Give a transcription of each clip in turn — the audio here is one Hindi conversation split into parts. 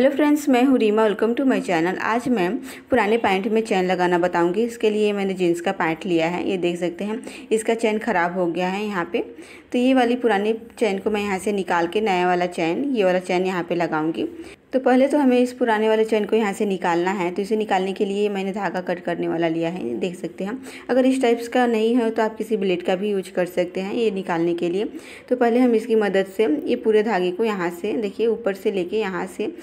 हेलो फ्रेंड्स मैं हूँ Reema welcome to my channel आज मैं पुराने पैंट में चैन लगाना बताऊंगी इसके लिए मैंने जीन्स का पैंट लिया है ये देख सकते हैं इसका चैन ख़राब हो गया है यहाँ पे तो ये वाली पुरानी चैन को मैं यहाँ से निकाल के नया वाला चैन ये वाला चैन यहाँ पे लगाऊंगी तो पहले तो हमें इस पुराने वाले चैन को यहाँ से निकालना है तो इसे निकालने के लिए मैंने धागा कट करने वाला लिया है देख सकते हैं अगर इस टाइप्स का नहीं है तो आप किसी ब्लेड का भी यूज कर सकते हैं ये निकालने के लिए तो पहले हम इसकी मदद से ये पूरे धागे को यहाँ से देखिए ऊपर से लेके यहाँ से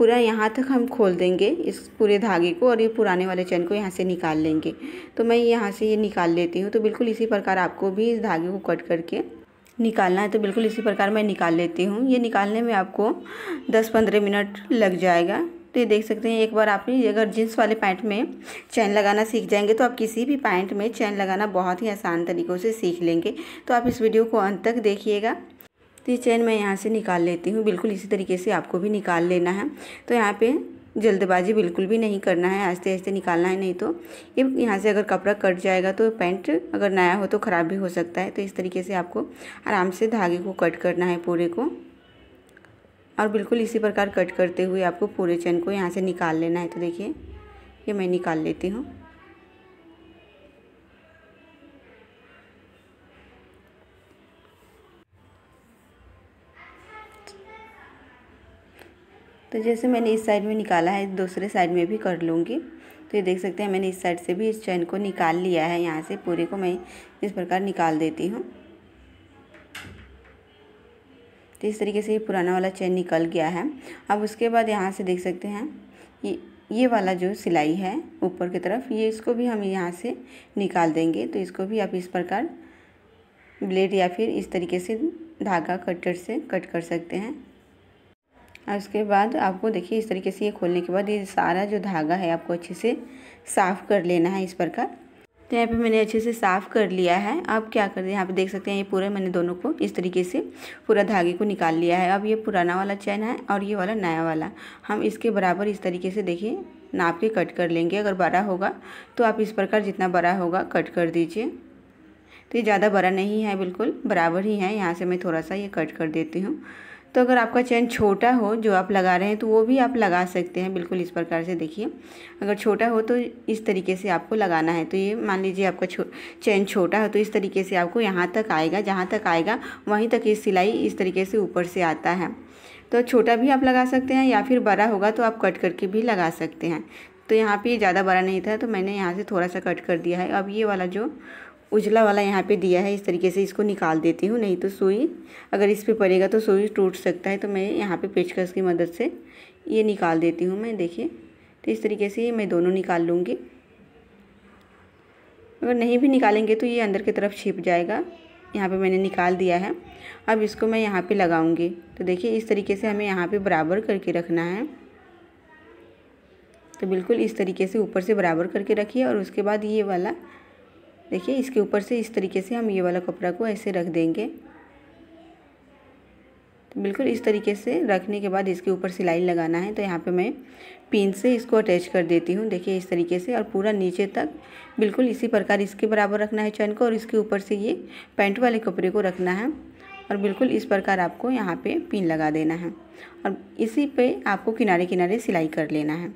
पूरा यहाँ तक हम खोल देंगे इस पूरे धागे को और ये पुराने वाले चैन को यहाँ से निकाल लेंगे तो मैं यहाँ से ये निकाल लेती हूँ तो बिल्कुल इसी प्रकार आपको भी इस धागे को कट करके निकालना है तो बिल्कुल इसी प्रकार मैं निकाल लेती हूँ ये निकालने में आपको दस पंद्रह मिनट लग जाएगा तो ये देख सकते हैं एक बार आपने अगर जीन्स वाले पैंट में चैन लगाना सीख जाएंगे तो आप किसी भी पैंट में चैन लगाना बहुत ही आसान तरीक़ों से सीख लेंगे तो आप इस वीडियो को अंत तक देखिएगा तो ये चेन मैं यहाँ से निकाल लेती हूँ बिल्कुल इसी तरीके से आपको भी निकाल लेना है तो यहाँ पे जल्दबाजी बिल्कुल भी नहीं करना है आस्ते आस्ते निकालना है नहीं तो ये यहाँ से अगर कपड़ा कट जाएगा तो पैंट अगर नया हो तो ख़राब भी हो सकता है तो इस तरीके से आपको आराम से धागे को कट करना है पूरे को और बिल्कुल इसी प्रकार कट करते हुए आपको पूरे चैन को यहाँ से निकाल लेना है तो देखिए ये मैं निकाल लेती हूँ तो जैसे मैंने इस साइड में निकाला है दूसरे साइड में भी कर लूँगी तो ये देख सकते हैं मैंने इस साइड से भी इस चैन को निकाल लिया है यहाँ से पूरे को मैं इस प्रकार निकाल देती हूँ तो इस तरीके से ये पुराना वाला चैन निकल गया है अब उसके बाद यहाँ से देख सकते हैं ये ये वाला जो सिलाई है ऊपर की तरफ ये इसको भी हम यहाँ से निकाल देंगे तो इसको भी आप इस प्रकार ब्लेड या फिर इस तरीके से धागा कटर से कट कर सकते हैं और उसके बाद आपको देखिए इस तरीके से ये खोलने के बाद ये सारा जो धागा है आपको अच्छे से साफ़ कर लेना है इस प्रकार तो यहाँ पे मैंने अच्छे से साफ़ कर लिया है अब क्या कर दें यहाँ पे देख सकते हैं ये पूरे मैंने दोनों को इस तरीके से पूरा धागे को निकाल लिया है अब ये पुराना वाला चैन है और ये वाला नया वाला हम इसके बराबर इस तरीके से देखिए नाप के कट कर लेंगे अगर बड़ा होगा तो आप इस प्रकार जितना बड़ा होगा कट कर दीजिए तो ये ज़्यादा बड़ा नहीं है बिल्कुल बराबर ही है यहाँ से मैं थोड़ा सा ये कट कर देती हूँ तो अगर आपका चैन छोटा हो जो आप लगा रहे हैं तो वो भी आप लगा सकते हैं बिल्कुल इस प्रकार से देखिए अगर छोटा हो तो इस तरीके से आपको लगाना है तो ये मान लीजिए आपका छो चैन छोटा हो तो इस तरीके से आपको यहाँ तक आएगा जहाँ तक आएगा वहीं तक ये सिलाई इस तरीके से ऊपर से आता है तो छोटा भी आप लगा सकते हैं या फिर बड़ा होगा तो आप कट करके भी लगा सकते हैं तो यहाँ पर ज़्यादा बड़ा नहीं था तो मैंने यहाँ से थोड़ा सा कट कर दिया है अब ये वाला जो उजला वाला यहाँ पे दिया है इस तरीके से इसको निकाल देती हूँ नहीं तो सुई अगर इस पर पड़ेगा तो सुई टूट सकता है तो मैं यहाँ पे पेचकस की मदद से ये निकाल देती हूँ मैं देखिए तो इस तरीके से मैं दोनों निकाल लूँगी अगर नहीं भी निकालेंगे तो ये अंदर की तरफ छिप जाएगा यहाँ पर मैंने निकाल दिया है अब इसको मैं यहाँ पर लगाऊँगी तो देखिए इस तरीके से हमें यहाँ पर बराबर करके रखना है तो बिल्कुल इस तरीके से ऊपर से बराबर करके रखिए और उसके बाद ये वाला देखिए इसके ऊपर से इस तरीके से हम ये वाला कपड़ा को ऐसे रख देंगे तो बिल्कुल इस तरीके से रखने के बाद इसके ऊपर सिलाई लगाना है तो यहाँ पे मैं पिन से इसको अटैच कर देती हूँ देखिए इस तरीके से और पूरा नीचे तक बिल्कुल इसी प्रकार इसके बराबर रखना है चैन को और इसके ऊपर से ये पैंट वाले कपड़े को रखना है और बिल्कुल इस प्रकार आपको यहाँ पे पिन लगा देना है और इसी पे आपको किनारे किनारे सिलाई कर लेना है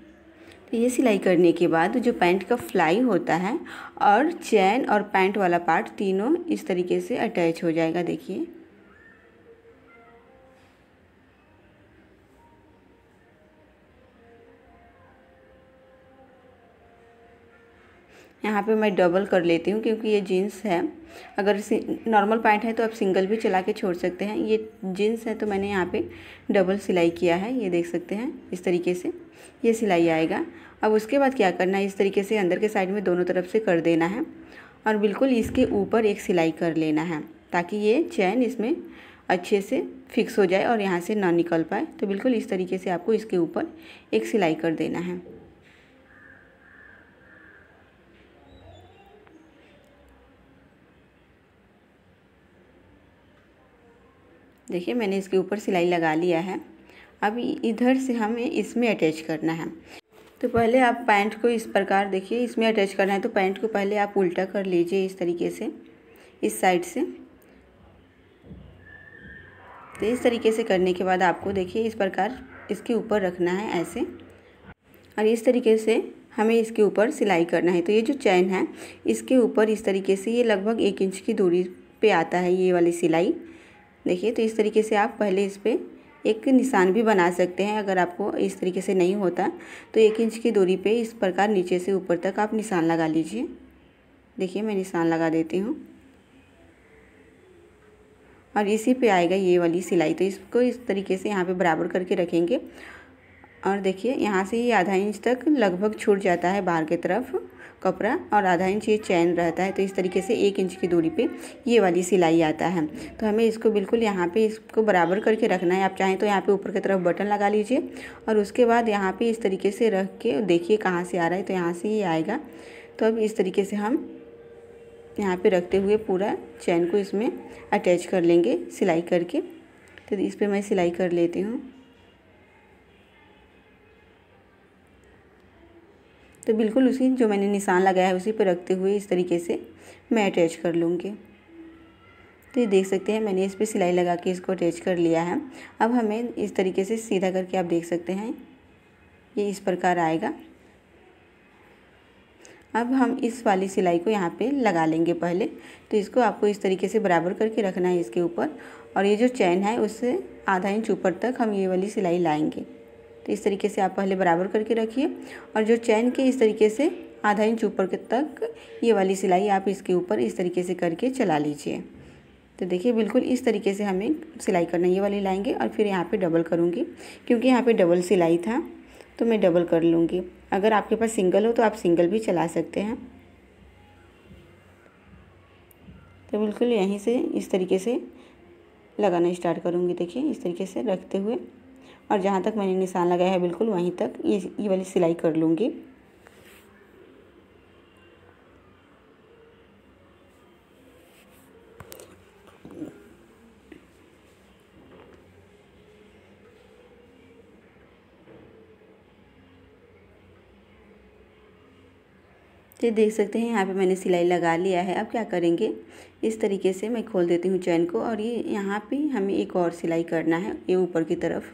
तो ये सिलाई करने के बाद जो पैंट का फ्लाई होता है और चैन और पैंट वाला पार्ट तीनों इस तरीके से अटैच हो जाएगा देखिए यहाँ पे मैं डबल कर लेती हूँ क्योंकि ये जीन्स है अगर नॉर्मल पैंट है तो आप सिंगल भी चला के छोड़ सकते हैं ये जीन्स है तो मैंने यहाँ पे डबल सिलाई किया है ये देख सकते हैं इस तरीके से ये सिलाई आएगा अब उसके बाद क्या करना है इस तरीके से अंदर के साइड में दोनों तरफ से कर देना है और बिल्कुल इसके ऊपर एक सिलाई कर लेना है ताकि ये चैन इसमें अच्छे से फिक्स हो जाए और यहाँ से ना निकल पाए तो बिल्कुल इस तरीके से आपको इसके ऊपर एक सिलाई कर देना है देखिए मैंने इसके ऊपर सिलाई लगा लिया है अब इधर से हमें इसमें अटैच करना है तो पहले आप पैंट को इस प्रकार देखिए इसमें अटैच करना है तो पैंट को पहले आप उल्टा कर लीजिए इस तरीके से इस साइड से तो इस तरीके से करने के बाद आपको देखिए इस प्रकार इसके ऊपर रखना है ऐसे और इस तरीके से हमें इसके ऊपर सिलाई करना है तो ये जो चैन है इसके ऊपर इस तरीके से ये लगभग एक इंच की दूरी पे आता है ये वाली सिलाई देखिए तो इस तरीके से आप पहले इस पर एक निशान भी बना सकते हैं अगर आपको इस तरीके से नहीं होता तो एक इंच की दूरी पे इस प्रकार नीचे से ऊपर तक आप निशान लगा लीजिए देखिए मैं निशान लगा देती हूँ और इसी पे आएगा ये वाली सिलाई तो इसको इस तरीके से यहाँ पे बराबर करके रखेंगे और देखिए यहाँ से ये आधा इंच तक लगभग छूट जाता है बाहर की तरफ कपड़ा और आधा इंच ये चैन रहता है तो इस तरीके से एक इंच की दूरी पे ये वाली सिलाई आता है तो हमें इसको बिल्कुल यहाँ पे इसको बराबर करके रखना है आप चाहें तो यहाँ पे ऊपर की तरफ बटन लगा लीजिए और उसके बाद यहाँ पे इस तरीके से रख के देखिए कहाँ से आ रहा है तो यहाँ से ये आएगा तो अब इस तरीके से हम यहाँ पर रखते हुए पूरा चैन को इसमें अटैच कर लेंगे सिलाई करके तो इस पर मैं सिलाई कर लेती हूँ तो बिल्कुल उसी जो मैंने निशान लगाया है उसी पर रखते हुए इस तरीके से मैं अटैच कर लूँगी तो ये देख सकते हैं मैंने इस पर सिलाई लगा के इसको अटैच कर लिया है अब हमें इस तरीके से सीधा करके आप देख सकते हैं ये इस प्रकार आएगा अब हम इस वाली सिलाई को यहाँ पे लगा लेंगे पहले तो इसको आपको इस तरीके से बराबर करके रखना है इसके ऊपर और ये जो चैन है उससे आधा इंच ऊपर तक हम ये वाली सिलाई लाएंगे तो इस तरीके से आप पहले बराबर करके रखिए और जो चैन के इस तरीके से आधा इंच ऊपर के तक ये वाली सिलाई आप इसके ऊपर इस तरीके से करके चला लीजिए तो देखिए बिल्कुल इस तरीके से हमें सिलाई करना ये वाली लाएंगे और फिर यहाँ पे डबल करूँगी क्योंकि यहाँ पे डबल सिलाई था तो मैं डबल कर लूँगी अगर आपके पास सिंगल हो तो आप सिंगल भी चला सकते हैं तो बिल्कुल यहीं से इस तरीके से लगाना स्टार्ट करूँगी देखिए इस तरीके से रखते हुए और जहाँ तक मैंने निशान लगाया है बिल्कुल वहीं तक ये ये वाली सिलाई कर लूँगी तो देख सकते हैं यहाँ पे मैंने सिलाई लगा लिया है अब क्या करेंगे इस तरीके से मैं खोल देती हूँ चैन को और ये यहाँ पे हमें एक और सिलाई करना है ये ऊपर की तरफ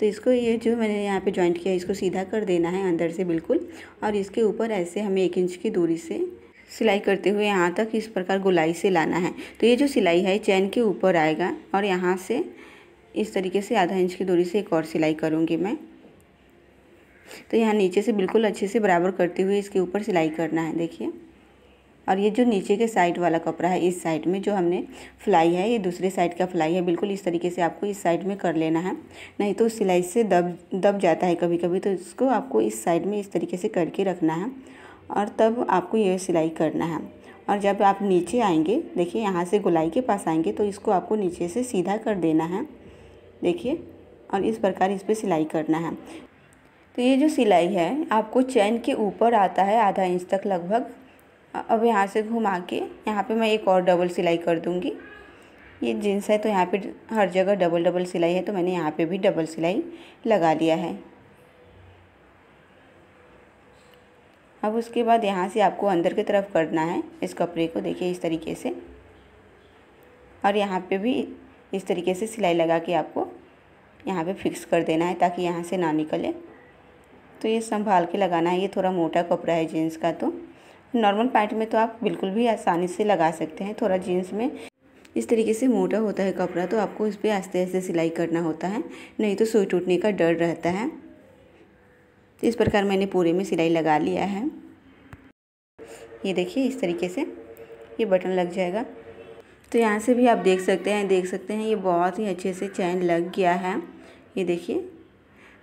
तो इसको ये जो मैंने यहाँ पे जॉइंट किया इसको सीधा कर देना है अंदर से बिल्कुल और इसके ऊपर ऐसे हमें एक इंच की दूरी से सिलाई करते हुए यहाँ तक इस प्रकार गुलाई से लाना है तो ये जो सिलाई है चैन के ऊपर आएगा और यहाँ से इस तरीके से आधा इंच की दूरी से एक और सिलाई करूँगी मैं तो यहाँ नीचे से बिल्कुल अच्छे से बराबर करते हुए इसके ऊपर सिलाई करना है देखिए और ये जो नीचे के साइड वाला कपड़ा है इस साइड में जो हमने फ्लाई है ये दूसरे साइड का फ्लाई है बिल्कुल इस तरीके से आपको इस साइड में कर लेना है नहीं तो सिलाई से दब दब जाता है कभी कभी तो इसको आपको इस साइड में इस तरीके से करके रखना है और तब आपको ये सिलाई करना है और जब आप नीचे आएंगे देखिए यहाँ से गुलाई के पास आएंगे तो इसको आपको नीचे से सीधा कर देना है देखिए और इस प्रकार इस पर सिलाई करना है तो ये जो सिलाई है आपको चैन के ऊपर आता है आधा इंच तक लगभग अब यहाँ से घुमा के यहाँ पे मैं एक और डबल सिलाई कर दूँगी ये जीन्स है तो यहाँ पे हर जगह डबल डबल सिलाई है तो मैंने यहाँ पे भी डबल सिलाई लगा लिया है अब उसके बाद यहाँ से आपको अंदर की तरफ करना है इस कपड़े को देखिए इस तरीके से और यहाँ पे भी इस तरीके से सिलाई लगा के आपको यहाँ पे फिक्स कर देना है ताकि यहाँ से ना निकले तो ये संभाल के लगाना है ये थोड़ा मोटा कपड़ा है जीन्स का तो नॉर्मल पैंट में तो आप बिल्कुल भी आसानी से लगा सकते हैं थोड़ा जीन्स में इस तरीके से मोटा होता है कपड़ा तो आपको इस पर आस्ते आस्ते सिलाई करना होता है नहीं तो सुई टूटने का डर रहता है तो इस प्रकार मैंने पूरे में सिलाई लगा लिया है ये देखिए इस तरीके से ये बटन लग जाएगा तो यहाँ से भी आप देख सकते हैं देख सकते हैं ये बहुत ही अच्छे से चैन लग गया है ये देखिए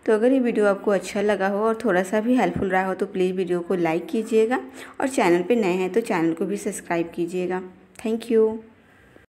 तो अगर ये वीडियो आपको अच्छा लगा हो और थोड़ा सा भी हेल्पफुल रहा हो तो प्लीज़ वीडियो को लाइक कीजिएगा और चैनल पे नए हैं तो चैनल को भी सब्सक्राइब कीजिएगा थैंक यू